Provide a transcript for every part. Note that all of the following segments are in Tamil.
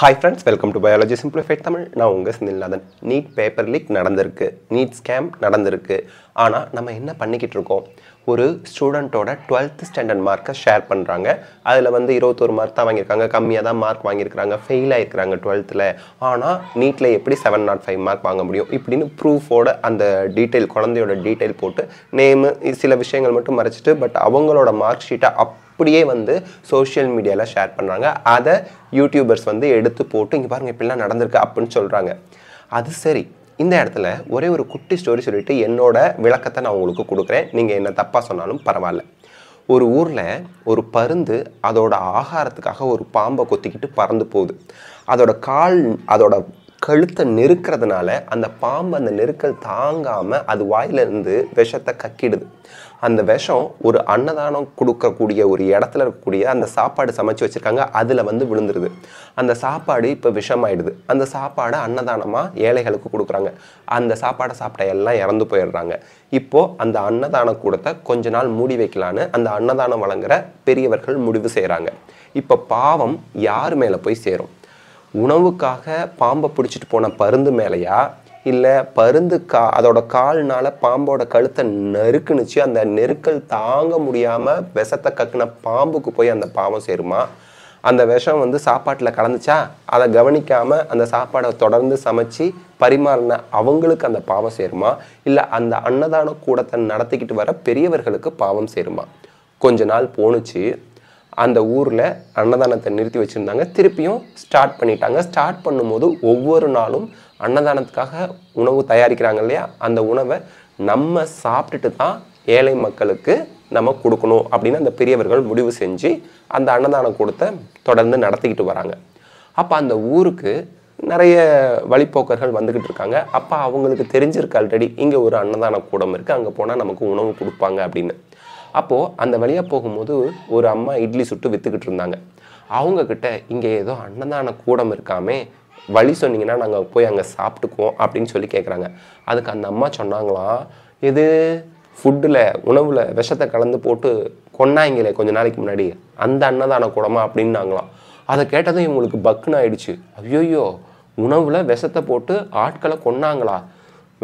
hi friends welcome to biology simplified Tamil நான் உங்கள் செந்தில்நாதன் நீட் பேப்பர் லீக் நடந்திருக்கு நீட் ஸ்கேம் நடந்திருக்கு ஆனால் நம்ம என்ன பண்ணிக்கிட்டு இருக்கோம் ஒரு ஸ்டூடெண்ட்டோட டுவெல்த் ஸ்டாண்டர்ட் மார்க்கை ஷேர் பண்ணுறாங்க அதில் வந்து இருபத்தொரு மார்க் தான் வாங்கியிருக்காங்க கம்மியாக தான் மார்க் வாங்கியிருக்கிறாங்க ஃபெயில் ஆகிருக்கிறாங்க டுவெல்த்தில் ஆனால் நீட்டில் எப்படி செவன் நாட் ஃபைவ் மார்க் வாங்க முடியும் இப்படின்னு ப்ரூஃபோட அந்த டீட்டெயில் குழந்தையோட டீட்டெயில் போட்டு நேமு சில விஷயங்கள் மட்டும் மறைச்சிட்டு பட் அவங்களோட மார்க் ஷீட்டை அப் அப்படியே வந்து சோஷியல் மீடியாவில் ஷேர் பண்ணுறாங்க அதை யூடியூபர்ஸ் வந்து எடுத்து போட்டு இங்கே பாருங்கள் இப்படிலாம் நடந்திருக்கு அப்படின்னு சொல்கிறாங்க அது சரி இந்த இடத்துல ஒரே ஒரு குட்டி ஸ்டோரி சொல்லிவிட்டு என்னோட விளக்கத்தை நான் உங்களுக்கு கொடுக்குறேன் நீங்கள் என்ன தப்பாக சொன்னாலும் பரவாயில்ல ஒரு ஊரில் ஒரு பருந்து அதோட ஆகாரத்துக்காக ஒரு பாம்பை கொத்திக்கிட்டு பறந்து போகுது அதோட கால் அதோட கழுத்தை நெருக்கிறதுனால அந்த பாம்பு அந்த நெருக்கல் தாங்காமல் அது வாயிலிருந்து விஷத்தை கக்கிடுது அந்த விஷம் ஒரு அன்னதானம் கொடுக்கக்கூடிய ஒரு இடத்துல இருக்கக்கூடிய அந்த சாப்பாடு சமைச்சு வச்சுருக்காங்க அதில் வந்து விழுந்துருது அந்த சாப்பாடு இப்போ விஷமாயிடுது அந்த சாப்பாடை அன்னதானமாக ஏழைகளுக்கு கொடுக்குறாங்க அந்த சாப்பாடை சாப்பிட்ட எல்லாம் இறந்து போயிடுறாங்க இப்போது அந்த அன்னதான கூடத்தை கொஞ்ச நாள் மூடி வைக்கலான்னு அந்த அன்னதானம் வழங்குற பெரியவர்கள் முடிவு செய்கிறாங்க இப்போ பாவம் யார் மேலே போய் சேரும் உணவுக்காக பாம்பை பிடிச்சிட்டு போன பருந்து மேலேயா இல்லை பருந்து கா அதோட கால்னால் பாம்போட கழுத்தை நெருக்குனுச்சு அந்த நெருக்கல் தாங்க முடியாமல் விஷத்தை கக்குன பாம்புக்கு போய் அந்த பாவம் சேருமா அந்த விஷம் வந்து சாப்பாட்டில் கலந்துச்சா அதை கவனிக்காமல் அந்த சாப்பாடை தொடர்ந்து சமைச்சு பரிமாறின அவங்களுக்கு அந்த பாவம் சேருமா இல்லை அந்த அன்னதான கூடத்தை நடத்திக்கிட்டு வர பெரியவர்களுக்கு பாவம் சேருமா கொஞ்ச நாள் போணுச்சு அந்த ஊரில் அன்னதானத்தை நிறுத்தி வச்சுருந்தாங்க திருப்பியும் ஸ்டார்ட் பண்ணிட்டாங்க ஸ்டார்ட் பண்ணும்போது ஒவ்வொரு நாளும் அன்னதானத்துக்காக உணவு தயாரிக்கிறாங்க இல்லையா அந்த உணவை நம்ம சாப்பிட்டுட்டு தான் ஏழை மக்களுக்கு நம்ம கொடுக்கணும் அப்படின்னு அந்த பெரியவர்கள் முடிவு செஞ்சு அந்த அன்னதானம் கொடுத்த தொடர்ந்து நடத்திக்கிட்டு வராங்க அப்போ அந்த ஊருக்கு நிறைய வழிப்போக்கர்கள் வந்துக்கிட்டு இருக்காங்க அப்போ அவங்களுக்கு தெரிஞ்சிருக்கு ஆல்ரெடி இங்கே ஒரு அன்னதான கூடம் இருக்குது அங்கே போனால் நமக்கு உணவு கொடுப்பாங்க அப்படின்னு அப்போது அந்த வழியாக போகும்போது ஒரு அம்மா இட்லி சுட்டு விற்றுக்கிட்டு இருந்தாங்க அவங்கக்கிட்ட இங்கே ஏதோ அன்னதான கூடம் இருக்காமே வழி சொன்னிங்கன்னா நாங்கள் போய் அங்கே சாப்பிட்டுக்குவோம் அப்படின்னு சொல்லி கேட்குறாங்க அதுக்கு அந்த அம்மா சொன்னாங்களாம் எது ஃபுட்டில் உணவில் விஷத்தை கலந்து போட்டு கொண்டாங்களே கொஞ்ச நாளைக்கு முன்னாடி அந்த அன்னதான கூடமா அப்படின்னாங்களாம் அதை கேட்டதும் இவங்களுக்கு பக்குன்னு ஆயிடுச்சு ஐயோயோ உணவில் விஷத்தை போட்டு ஆட்களை கொன்னாங்களா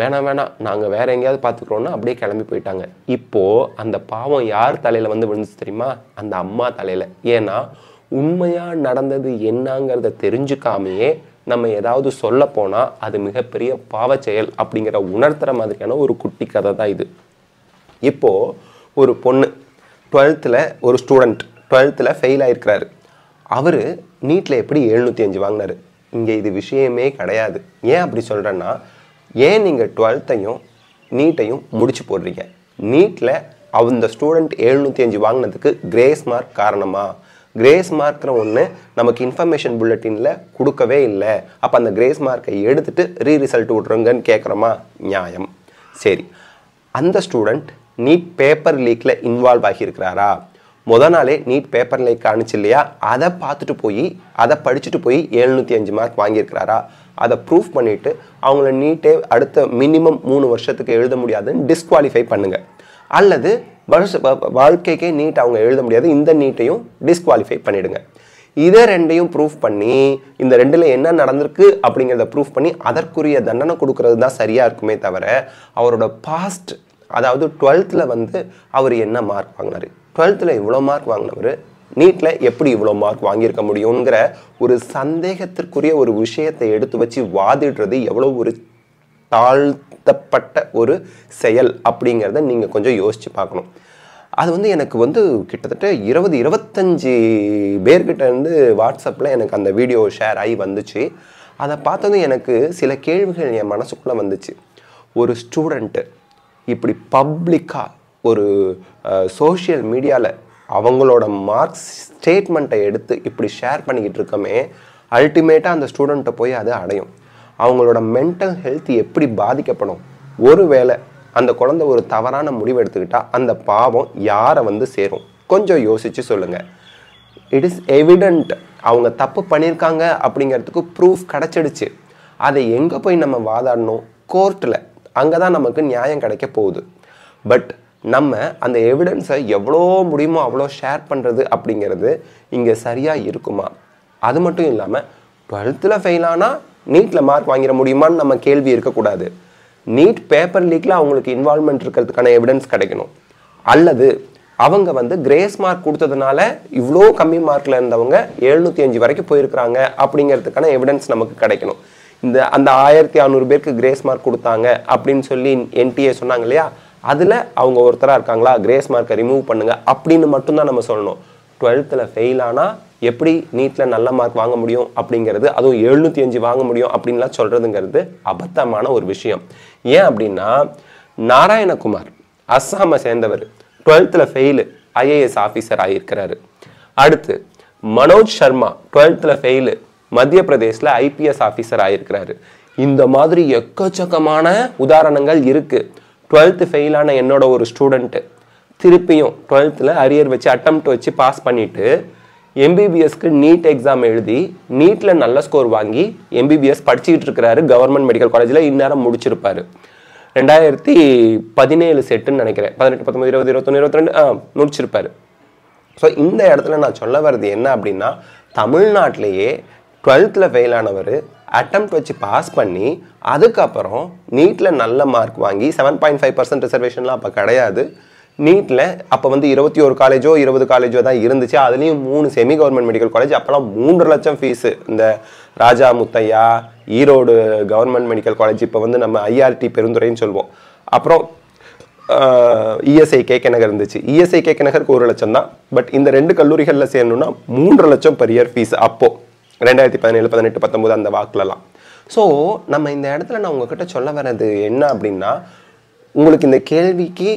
வேணாம் வேணாம் நாங்கள் வேறு எங்கேயாவது பார்த்துக்குறோன்னா அப்படியே கிளம்பி போயிட்டாங்க இப்போது அந்த பாவம் யார் தலையில் வந்து விழுந்துச்சு தெரியுமா அந்த அம்மா தலையில் ஏன்னா உண்மையாக நடந்தது என்னங்கிறத தெரிஞ்சுக்காமையே நம்ம ஏதாவது சொல்ல போனால் அது மிகப்பெரிய பாவ செயல் அப்படிங்கிற உணர்த்துற மாதிரியான ஒரு குட்டி கதை தான் இது இப்போது ஒரு பொண்ணு டுவெல்த்தில் ஒரு ஸ்டூடெண்ட் டுவெல்த்தில் ஃபெயில் ஆகிருக்கிறாரு அவர் நீட்டில் எப்படி எழுநூற்றி அஞ்சு வாங்கினார் இங்கே இது விஷயமே கிடையாது ஏன் அப்படி சொல்கிறேன்னா ஏன் நீங்கள் டுவெல்த்தையும் நீட்டையும் முடிச்சு போடுறீங்க நீட்டில் அந்த ஸ்டூடெண்ட் எழுநூற்றி அஞ்சு வாங்கினதுக்கு கிரேஸ் மார்க் காரணமாக கிரேஸ் மார்க்கிற ஒன்று நமக்கு இன்ஃபர்மேஷன் புல்லட்டினில் கொடுக்கவே இல்லை அப்போ அந்த கிரேஸ் மார்க்கை எடுத்துகிட்டு ரீ ரிசல்ட் விட்றங்கன்னு கேட்குறோமா நியாயம் சரி அந்த ஸ்டூடெண்ட் நீட் பேப்பர் லீக்கில் இன்வால்வ் ஆகியிருக்கிறாரா முத நாளே நீட் பேப்பர் லீக் காணிச்சு இல்லையா அதை பார்த்துட்டு போய் அதை படிச்சுட்டு போய் எழுநூற்றி அஞ்சு மார்க் வாங்கியிருக்கிறாரா அதை ப்ரூவ் பண்ணிவிட்டு அவங்கள நீட்டே அடுத்த மினிமம் மூணு வருஷத்துக்கு எழுத முடியாதுன்னு டிஸ்குவாலிஃபை பண்ணுங்கள் அல்லது வருஷ வாழ்க்கைக்கே நீட் அவங்க எழுத முடியாது இந்த நீட்டையும் டிஸ்குவாலிஃபை பண்ணிவிடுங்க இதை ரெண்டையும் ப்ரூஃப் பண்ணி இந்த ரெண்டில் என்ன நடந்திருக்கு அப்படிங்கிறத ப்ரூஃப் பண்ணி அதற்குரிய தண்டனை கொடுக்கறது தான் சரியாக இருக்குமே தவிர அவரோட பாஸ்ட் அதாவது டுவெல்த்தில் வந்து அவர் என்ன மார்க் வாங்கினார் டுவெல்த்தில் இவ்வளோ மார்க் வாங்கினவர் நீட்டில் எப்படி இவ்வளோ மார்க் வாங்கியிருக்க முடியுங்கிற ஒரு சந்தேகத்திற்குரிய ஒரு விஷயத்தை எடுத்து வச்சு வாதிடுறது எவ்வளோ ஒரு தாழ்த்தப்பட்ட ஒரு செயல் அப்படிங்கிறத நீங்கள் கொஞ்சம் யோசித்து பார்க்கணும் அது வந்து எனக்கு வந்து கிட்டத்தட்ட இருபது இருபத்தஞ்சி பேர்கிட்ட இருந்து வாட்ஸ்அப்பில் எனக்கு அந்த வீடியோ ஷேர் ஆகி வந்துச்சு அதை பார்த்ததும் எனக்கு சில கேள்விகள் என் மனசுக்குள்ளே வந்துச்சு ஒரு ஸ்டூடெண்ட்டு இப்படி பப்ளிக்காக ஒரு சோஷியல் மீடியாவில் அவங்களோட மார்க்ஸ் ஸ்டேட்மெண்ட்டை எடுத்து இப்படி ஷேர் பண்ணிக்கிட்டு இருக்கமே அல்டிமேட்டாக அந்த ஸ்டூடெண்ட்டை போய் அதை அடையும் அவங்களோட மென்டல் ஹெல்த் எப்படி பாதிக்கப்படும் ஒருவேளை அந்த குழந்தை ஒரு தவறான முடிவு எடுத்துக்கிட்டால் அந்த பாவம் யாரை வந்து சேரும் கொஞ்சம் யோசித்து சொல்லுங்கள் இட் இஸ் எவிடென்ட் அவங்க தப்பு பண்ணியிருக்காங்க அப்படிங்கிறதுக்கு ப்ரூஃப் கிடச்சிடுச்சு அதை எங்கே போய் நம்ம வாதாடணும் கோர்ட்டில் அங்கே தான் நமக்கு நியாயம் கிடைக்க போகுது பட் நம்ம அந்த எவிடன்ஸை எவ்வளோ முடியுமோ அவ்வளோ ஷேர் பண்ணுறது அப்படிங்கிறது இங்கே சரியாக இருக்குமா அது மட்டும் இல்லாமல் டுவெல்த்தில் ஃபெயிலானால் நீட்டில் மார்க் வாங்கிட முடியுமான்னு நம்ம கேள்வி இருக்கக்கூடாது நீட் பேப்பர் லீக்கில் அவங்களுக்கு இன்வால்மெண்ட் இருக்கிறதுக்கான எவிடன்ஸ் கிடைக்கணும் அல்லது அவங்க வந்து கிரேஸ் மார்க் கொடுத்ததுனால இவ்வளோ கம்மி மார்க்கில் இருந்தவங்க எழுநூற்றி அஞ்சு வரைக்கும் போயிருக்கிறாங்க அப்படிங்கிறதுக்கான எவிடன்ஸ் நமக்கு கிடைக்கணும் இந்த அந்த ஆயிரத்தி அறநூறு பேருக்கு கிரேஸ் மார்க் கொடுத்தாங்க அப்படின்னு சொல்லி என்டிஏ சொன்னாங்க இல்லையா அதில் அவங்க ஒருத்தராக இருக்காங்களா கிரேஸ் மார்க்கை ரிமூவ் பண்ணுங்கள் அப்படின்னு மட்டும்தான் நம்ம சொல்லணும் டுவெல்த்தில் ஃபெயில் ஆனால் எப்படி நீட்டில் நல்ல மார்க் வாங்க முடியும் அப்படிங்கிறது அதுவும் எழுநூற்றி அஞ்சு வாங்க முடியும் அப்படின்லாம் சொல்கிறதுங்கிறது அபத்தமான ஒரு விஷயம் ஏன் அப்படின்னா நாராயணகுமார் அஸ்ஸாமை சேர்ந்தவர் டுவெல்த்தில் ஃபெயிலு ஐஏஎஸ் ஆஃபீஸர் ஆகியிருக்கிறாரு அடுத்து மனோஜ் சர்மா டுவெல்த்தில் ஃபெயிலு மத்திய பிரதேசில் ஐபிஎஸ் ஆஃபீஸர் ஆகியிருக்கிறாரு இந்த மாதிரி எக்கச்சக்கமான உதாரணங்கள் இருக்குது டுவெல்த்து ஃபெயிலான என்னோட ஒரு ஸ்டூடெண்ட்டு திருப்பியும் டுவெல்த்தில் அரியர் வச்சு அட்டம் வச்சு பாஸ் பண்ணிவிட்டு எம்பிபிஎஸ்க்கு நீட் எக்ஸாம் எழுதி நீட்டில் நல்ல ஸ்கோர் வாங்கி எம்பிபிஎஸ் படிச்சுக்கிட்டு இருக்கிறாரு கவர்மெண்ட் மெடிக்கல் காலேஜில் இந்நேரம் முடிச்சிருப்பார் ரெண்டாயிரத்தி பதினேழு செட்டுன்னு நினைக்கிறேன் பதினெட்டு பத்தொம்பது இருபது இருபத்தொன்று இருபத்திரெண்டு ஆ முடிச்சிருப்பார் ஸோ இந்த இடத்துல நான் சொல்ல வர்றது என்ன அப்படின்னா தமிழ்நாட்டிலேயே டுவெல்த்தில் ஃபெயிலானவர் அட்டம் வச்சு பாஸ் பண்ணி அதுக்கப்புறம் நீட்டில் நல்ல மார்க் வாங்கி செவன் பாயிண்ட் ஃபைவ் பர்சன்ட் ரிசர்வேஷன்லாம் அப்போ கிடையாது நீட்டில் அப்போ வந்து இருபத்தி ஒரு காலேஜோ இருபது காலேஜோ தான் இருந்துச்சு அதுலேயும் மூணு செமி கவர்மெண்ட் மெடிக்கல் காலேஜ் அப்போலாம் மூன்று லட்சம் ஃபீஸு இந்த Raja Muthiah Erode government medical college இப்போ வந்து நம்ம ஐஆர்டி பெருந்துறைன்னு சொல்லுவோம் அப்புறம் இஎஸ்ஐ கேகே நகர் இருந்துச்சு இஎஸ்ஐ கேகே நகருக்கு ஒரு லட்சம் தான் பட் இந்த ரெண்டு கல்லூரிகளில் சேரணுன்னா மூன்று லட்சம் பெரியர் ஃபீஸ் அப்போது ரெண்டாயிரத்தி பதினேழு பதினெட்டு பத்தொம்போது அந்த வாக்குலலாம் ஸோ நம்ம இந்த இடத்துல நான் உங்ககிட்ட சொல்ல வர்றது என்ன அப்படின்னா உங்களுக்கு இந்த கேள்விக்கு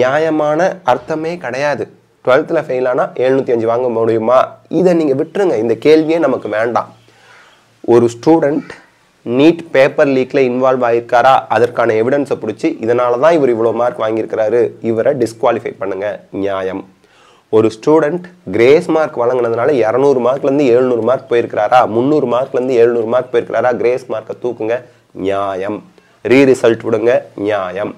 நியாயமான அர்த்தமே கிடையாது டுவெல்த்தில் ஃபெயில் ஆனால் எழுநூற்றி அஞ்சு வாங்க முடியுமா இதை நீங்கள் விட்டுருங்க இந்த கேள்வியே நமக்கு வேண்டாம் ஒரு ஸ்டூடெண்ட் நீட் பேப்பர் லீக்கில் இன்வால்வ் ஆகிருக்காரா அதற்கான எவிடன்ஸை பிடிச்சி இதனால தான் இவர் இவ்வளோ மார்க் வாங்கியிருக்கிறாரு இவரை டிஸ்குவாலிஃபை பண்ணுங்கள் நியாயம் ஒரு ஸ்டூடெண்ட் கிரேஸ் மார்க் வழங்கினதுனால இரநூறு மார்க்லேருந்து எழுநூறு மார்க் போயிருக்கிறாரா முந்நூறு மார்க்லேருந்து எழுநூறு மார்க் போயிருக்கிறாரா கிரேஸ் மார்க்கை தூக்குங்க நியாயம் ரீ ரிசல்ட் விடுங்க நியாயம்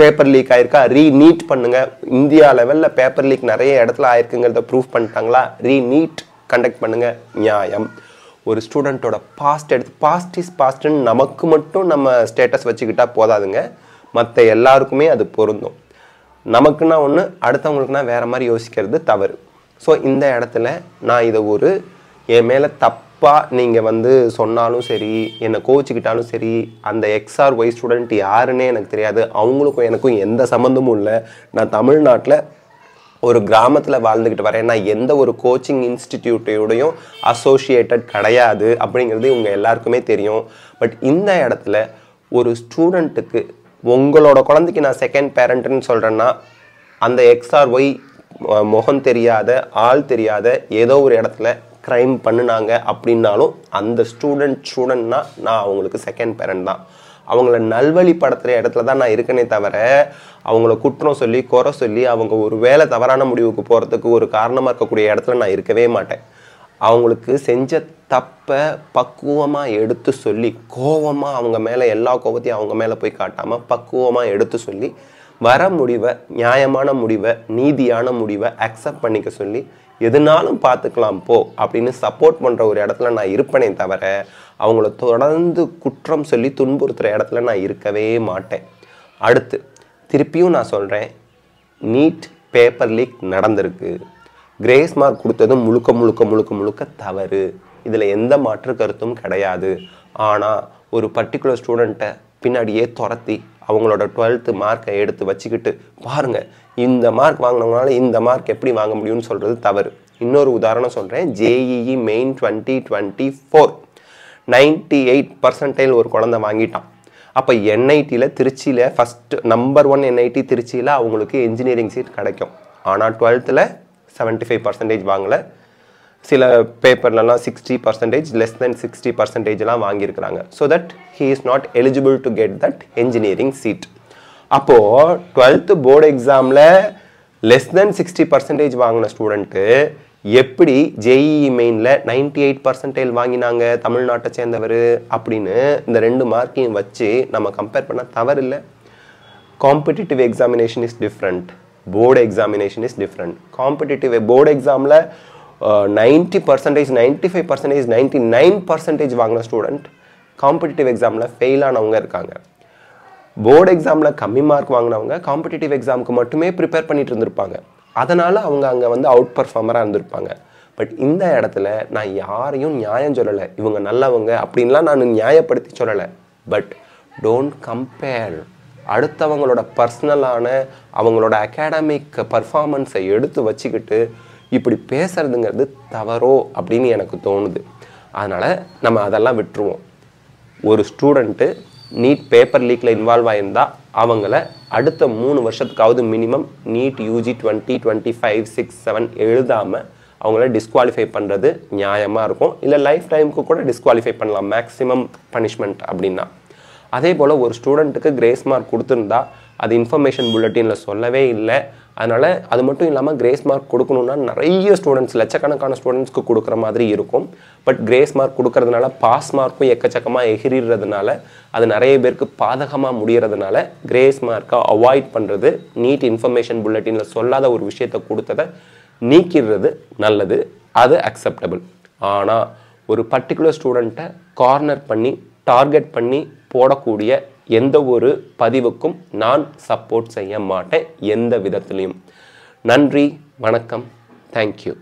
பேப்பர் லீக் ஆயிருக்கா ரீ நீட் பண்ணுங்க இந்தியா லெவலில் பேப்பர் லீக் நிறைய இடத்துல ஆயிருக்குங்கிறத ப்ரூவ் பண்ணிட்டாங்களா ரீ நீட் கண்டக்ட் பண்ணுங்க நியாயம் ஒரு ஸ்டூடெண்ட்டோட பாஸ்ட் எடுத்து பாஸ்ட் இஸ் பாஸ்ட்னு நமக்கு மட்டும் நம்ம ஸ்டேட்டஸ் வச்சுக்கிட்டா போதாதுங்க மற்ற எல்லாருக்குமே அது பொருந்தும் நமக்குன்னா ஒன்று அடுத்தவங்களுக்குனா வேறு மாதிரி யோசிக்கிறது தவறு ஸோ இந்த இடத்துல நான் இதை ஒரு என் மேலே தப்பாக நீங்கள் வந்து சொன்னாலும் சரி என்னை கோச்சிக்கிட்டாலும் சரி அந்த எக்ஸ்ஆர் ஒய் ஸ்டூடெண்ட் யாருன்னே எனக்கு தெரியாது அவங்களுக்கும் எனக்கும் எந்த சம்மந்தமும் இல்லை நான் தமிழ்நாட்டில் ஒரு கிராமத்தில் வாழ்ந்துக்கிட்டு வரேன் நான் எந்த ஒரு கோச்சிங் இன்ஸ்டிடியூட்டையோடையும் அசோசியேட்டட் கிடையாது அப்படிங்கிறது இவங்க எல்லாருக்குமே தெரியும் பட் இந்த இடத்துல ஒரு ஸ்டூடெண்ட்டுக்கு உங்களோட குழந்தைக்கு நான் செகண்ட் பேரண்ட்டுன்னு சொல்கிறேன்னா அந்த எக்ஸ்ஆர் ஒய் முகம் தெரியாத ஆள் தெரியாத ஏதோ ஒரு இடத்துல க்ரைம் பண்ணினாங்க அப்படின்னாலும் அந்த ஸ்டூடெண்ட் ஸ்டூடெண்ட்னா நான் அவங்களுக்கு செகண்ட் பேரண்ட் தான் அவங்கள நல்வழிப்படுத்துகிற இடத்துல தான் நான் இருக்கனே தவிர அவங்கள குற்றம் சொல்லி குறை சொல்லி அவங்க ஒரு வேலை தவறான முடிவுக்கு போகிறதுக்கு ஒரு காரணமாக இருக்கக்கூடிய இடத்துல நான் இருக்கவே மாட்டேன் அவங்களுக்கு செஞ்ச தப்பை பக்குவமாக எடுத்து சொல்லி கோவமாக அவங்க மேலே எல்லா கோபத்தையும் அவங்க மேலே போய் காட்டாமல் பக்குவமாக எடுத்து சொல்லி வர முடிவை நியாயமான முடிவை நீதியான முடிவை அக்செப்ட் பண்ணிக்க சொல்லி எதுனாலும் பார்த்துக்கலாம் போ அப்படின்னு சப்போர்ட் பண்ணுற ஒரு இடத்துல நான் இருப்பனே தவிர அவங்கள தொடர்ந்து குற்றம் சொல்லி துன்புறுத்துகிற இடத்துல நான் இருக்கவே மாட்டேன் அடுத்து திருப்பியும் நான் சொல்கிறேன் நீட் பேப்பர் லீக் நடந்திருக்கு கிரேஸ் மார்க் கொடுத்ததும் முழுக்க முழுக்க முழுக்க முழுக்க தவறு இதில் எந்த மாற்று கருத்தும் கிடையாது ஆனால் ஒரு பர்டிகுலர் ஸ்டூடெண்ட்டை பின்னாடியே துரத்தி அவங்களோட டுவெல்த்து மார்க்கை எடுத்து வச்சுக்கிட்டு பாருங்கள் இந்த மார்க் வாங்கினவங்களால இந்த மார்க் எப்படி வாங்க முடியும்னு சொல்கிறது தவறு இன்னொரு உதாரணம் சொல்கிறேன் JEE main twenty twenty four ninety eight percentile ஒரு குழந்தை வாங்கிட்டான் அப்போ என்ஐடியில் திருச்சியில் ஃபஸ்ட்டு நம்பர் ஒன் என்ஐடி திருச்சியில் அவங்களுக்கு இன்ஜினியரிங் சீட் கிடைக்கும் ஆனால் டுவெல்த்தில் செவன்ட்டி ஃபைவ் பர்சன்டேஜ் வாங்கலை சில பேப்பர்லலாம் sixty percentage less than sixty பர்சன்டேஜ்லாம் வாங்கியிருக்கிறாங்க so that he is not eligible to get that engineering seat அப்போது டுவெல்த்து போர்டு எக்ஸாமில் லெஸ் தென் சிக்ஸ்டி பர்சன்டேஜ் வாங்கின ஸ்டூடெண்ட்டு எப்படி ஜேஇஇ மெயினில் நைன்டி எயிட் பர்சன்டேஜ் வாங்கினாங்க தமிழ்நாட்டை சேர்ந்தவர் அப்படின்னு இந்த ரெண்டு மார்க்கையும் வச்சு நம்ம கம்பேர் பண்ணால் தவறில்லை competitive examination is different board examination is different competitive board எக்ஸாமில் ninety percentage ninety five percentage ninety nine percentage வாங்கின ஸ்டூடெண்ட் காம்படிட்டிவ் எக்ஸாமில் ஃபெயிலானவங்க இருக்காங்க போர்டு எக்ஸாமில் கம்மி மார்க் வாங்கினவங்க காம்படிட்டிவ் எக்ஸாமுக்கு மட்டுமே ப்ரிப்பேர் பண்ணிட்டு இருந்திருப்பாங்க அதனால் அவங்க அங்கே வந்து அவுட் பர்ஃபார்மராக இருந்திருப்பாங்க பட் இந்த இடத்துல நான் யாரையும் நியாயம் சொல்லலை இவங்க நல்லவங்க அப்படின்லாம் நான் நியாயப்படுத்தி சொல்லலை பட் டோன்ட் கம்பேர் அடுத்தவங்களோட பர்சனலான அவங்களோட அகாடமிக் பர்ஃபார்மன்ஸை எடுத்து வச்சுக்கிட்டு இப்படி பேசுகிறதுங்கிறது தவறோ அப்படின்னு எனக்கு தோணுது அதனால் நம்ம அதெல்லாம் விட்டுருவோம் ஒரு ஸ்டூடெண்ட்டு நீட் பேப்பர் லீக்கில் இன்வால்வ் ஆயிருந்தால் அவங்கள அடுத்த மூணு வருஷத்துக்காவது minimum NEET UG twenty twenty five six seven எழுதாமல் அவங்கள டிஸ்குவாலிஃபை பண்ணுறது நியாயமாக இருக்கும் இல்லை லைஃப் டைமுக்கு கூட டிஸ்குவாலிஃபை பண்ணலாம் மேக்ஸிமம் பனிஷ்மெண்ட் அப்படின்னா அதே போல் ஒரு ஸ்டூடெண்ட்டுக்கு கிரேஸ் மார்க் கொடுத்துருந்தா அது இன்ஃபர்மேஷன் புல்லட்டினில் சொல்லவே இல்லை அதனால் அது மட்டும் இல்லாமல் கிரேஸ் மார்க் கொடுக்கணுன்னா நிறைய ஸ்டூடெண்ட்ஸ் லட்சக்கணக்கான ஸ்டூடெண்ட்ஸ்க்கு கொடுக்குற மாதிரி இருக்கும் பட் கிரேஸ் மார்க் கொடுக்கறதுனால பாஸ் மார்க்கும் எக்கச்சக்கமாக எகிரிடுறதுனால அது நிறைய பேருக்கு பாதகமாக முடிகிறதுனால கிரேஸ் மார்க்கை அவாய்ட் பண்ணுறது நீட் இன்ஃபர்மேஷன் புல்லட்டினில் சொல்லாத ஒரு விஷயத்தை கொடுத்ததை நீக்கிடுறது நல்லது அது அக்செப்டபுள் ஆனால் ஒரு பர்டிகுலர் ஸ்டூடெண்ட்டை கார்னர் பண்ணி டார்கெட் பண்ணி போடக்கூடிய எந்த ஒரு பதிவுக்கும் நான் சப்போர்ட் செய்ய மாட்டேன் எந்த விதத்துலேயும் நன்றி வணக்கம் தேங்க்யூ